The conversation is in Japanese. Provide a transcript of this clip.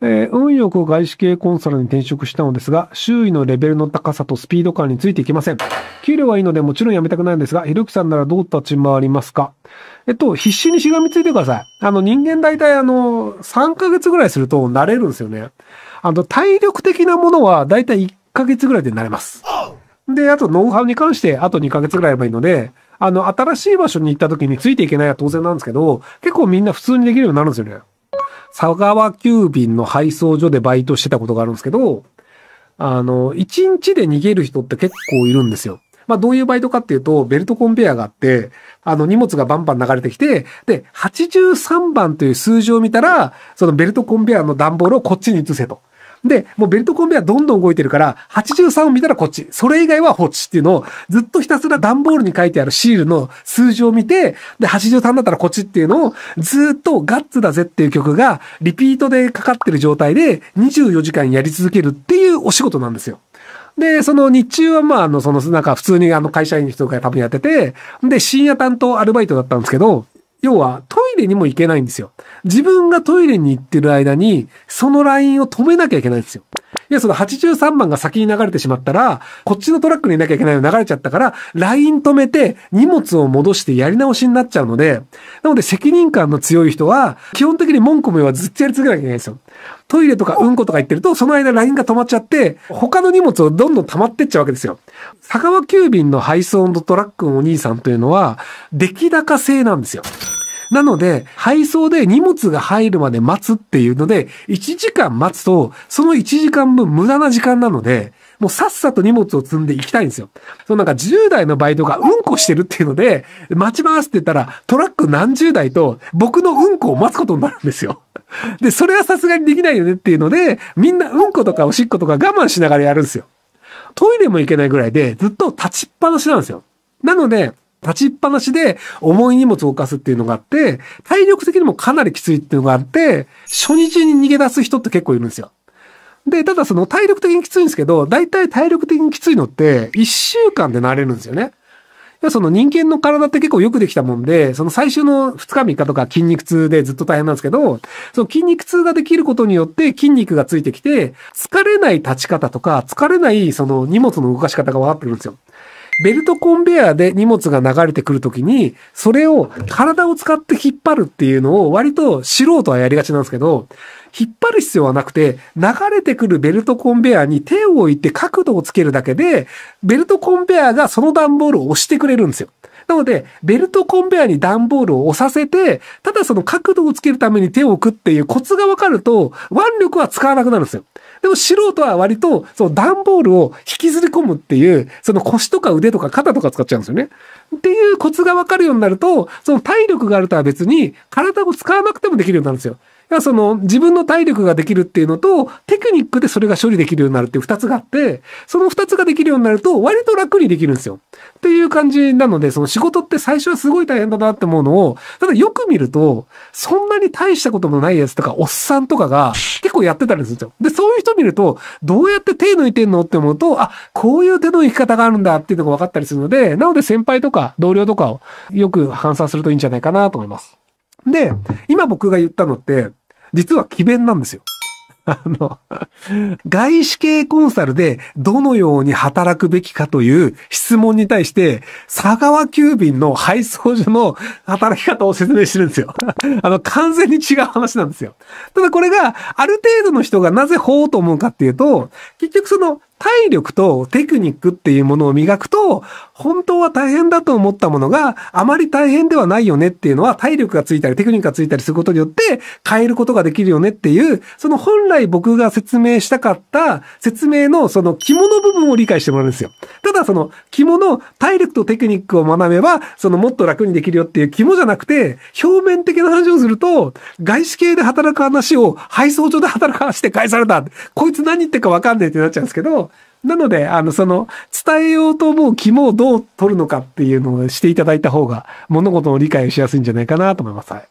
えー、運よく外資系コンサルに転職したのですが、周囲のレベルの高さとスピード感についていけません。給料はいいのでもちろん辞めたくないんですが、ひろきさんならどう立ち回りますかえっと、必死にしがみついてください。あの、人間大体あの、3ヶ月ぐらいすると慣れるんですよね。あの、体力的なものは大体1ヶ月ぐらいで慣れます。で、あとノウハウに関してあと2ヶ月ぐらいやればいいので、あの、新しい場所に行った時についていけないは当然なんですけど、結構みんな普通にできるようになるんですよね。佐川急便の配送所でバイトしてたことがあるんですけど、あの、1日で逃げる人って結構いるんですよ。まあ、どういうバイトかっていうと、ベルトコンベヤーがあって、あの、荷物がバンバン流れてきて、で、83番という数字を見たら、そのベルトコンベヤーの段ボールをこっちに移せと。で、もうベルトコンベはどんどん動いてるから、83を見たらこっち、それ以外は放置っていうのを、ずっとひたすら段ボールに書いてあるシールの数字を見て、で、83だったらこっちっていうのを、ずっとガッツだぜっていう曲が、リピートでかかってる状態で、24時間やり続けるっていうお仕事なんですよ。で、その日中はまあ、あの、その、なんか普通にあの会社員の人が多分やってて、で、深夜担当アルバイトだったんですけど、要は、とレにも行けないんですよ。自分がトイレに行ってる間に、そのラインを止めなきゃいけないんですよ。いや、その83番が先に流れてしまったら、こっちのトラックにいなきゃいけないの流れちゃったから、ライン止めて、荷物を戻してやり直しになっちゃうので、なので責任感の強い人は、基本的に文句も言わずずっとやり続けなきゃいけないんですよ。トイレとかうんことか言ってると、その間ラインが止まっちゃって、他の荷物をどんどん溜まってっちゃうわけですよ。佐川急便の配送のトラックのお兄さんというのは、出来高制なんですよ。なので、配送で荷物が入るまで待つっていうので、1時間待つと、その1時間分無駄な時間なので、もうさっさと荷物を積んでいきたいんですよ。そのなんか10代のバイトがうんこしてるっていうので、待ちますって言ったら、トラック何十台と僕のうんこを待つことになるんですよ。で、それはさすがにできないよねっていうので、みんなうんことかおしっことか我慢しながらやるんですよ。トイレも行けないぐらいで、ずっと立ちっぱなしなんですよ。なので、立ちっぱなしで重い荷物を動かすっていうのがあって、体力的にもかなりきついっていうのがあって、初日に逃げ出す人って結構いるんですよ。で、ただその体力的にきついんですけど、大体体力的にきついのって一週間で慣れるんですよね。その人間の体って結構よくできたもんで、その最終の2日3日とか筋肉痛でずっと大変なんですけど、その筋肉痛ができることによって筋肉がついてきて、疲れない立ち方とか、疲れないその荷物の動かし方が分かってくるんですよ。ベルトコンベアで荷物が流れてくるときに、それを体を使って引っ張るっていうのを割と素人はやりがちなんですけど、引っ張る必要はなくて、流れてくるベルトコンベアに手を置いて角度をつけるだけで、ベルトコンベアがその段ボールを押してくれるんですよ。なので、ベルトコンベアに段ボールを押させて、ただその角度をつけるために手を置くっていうコツがわかると、腕力は使わなくなるんですよ。でも素人は割と、その段ボールを引きずり込むっていう、その腰とか腕とか肩とか使っちゃうんですよね。っていうコツがわかるようになると、その体力があるとは別に、体を使わなくてもできるようになるんですよ。その自分の体力ができるっていうのと、テクニックでそれが処理できるようになるっていう二つがあって、その二つができるようになると割と楽にできるんですよ。っていう感じなので、その仕事って最初はすごい大変だなって思うのを、ただよく見ると、そんなに大したこともないやつとか、おっさんとかが結構やってたりするんですよ。で、そういう人見ると、どうやって手抜いてんのって思うと、あ、こういう手の行き方があるんだっていうのが分かったりするので、なので先輩とか同僚とかをよく反省するといいんじゃないかなと思います。で、今僕が言ったのって、実は詭弁なんですよ。あの、外資系コンサルでどのように働くべきかという質問に対して、佐川急便の配送所の働き方を説明してるんですよ。あの、完全に違う話なんですよ。ただこれが、ある程度の人がなぜ法と思うかっていうと、結局その、体力とテクニックっていうものを磨くと、本当は大変だと思ったものがあまり大変ではないよねっていうのは体力がついたりテクニックがついたりすることによって変えることができるよねっていう、その本来来僕が説明したかった説明のその肝の部分を理解してもらうんですよ。ただその肝の体力とテクニックを学べば、そのもっと楽にできるよっていう肝じゃなくて、表面的な話をすると、外資系で働く話を配送所で働く話で返された。こいつ何言ってるかわかんねえってなっちゃうんですけど、なので、あの、その、伝えようと思う肝をどう取るのかっていうのをしていただいた方が、物事の理解をしやすいんじゃないかなと思います。はい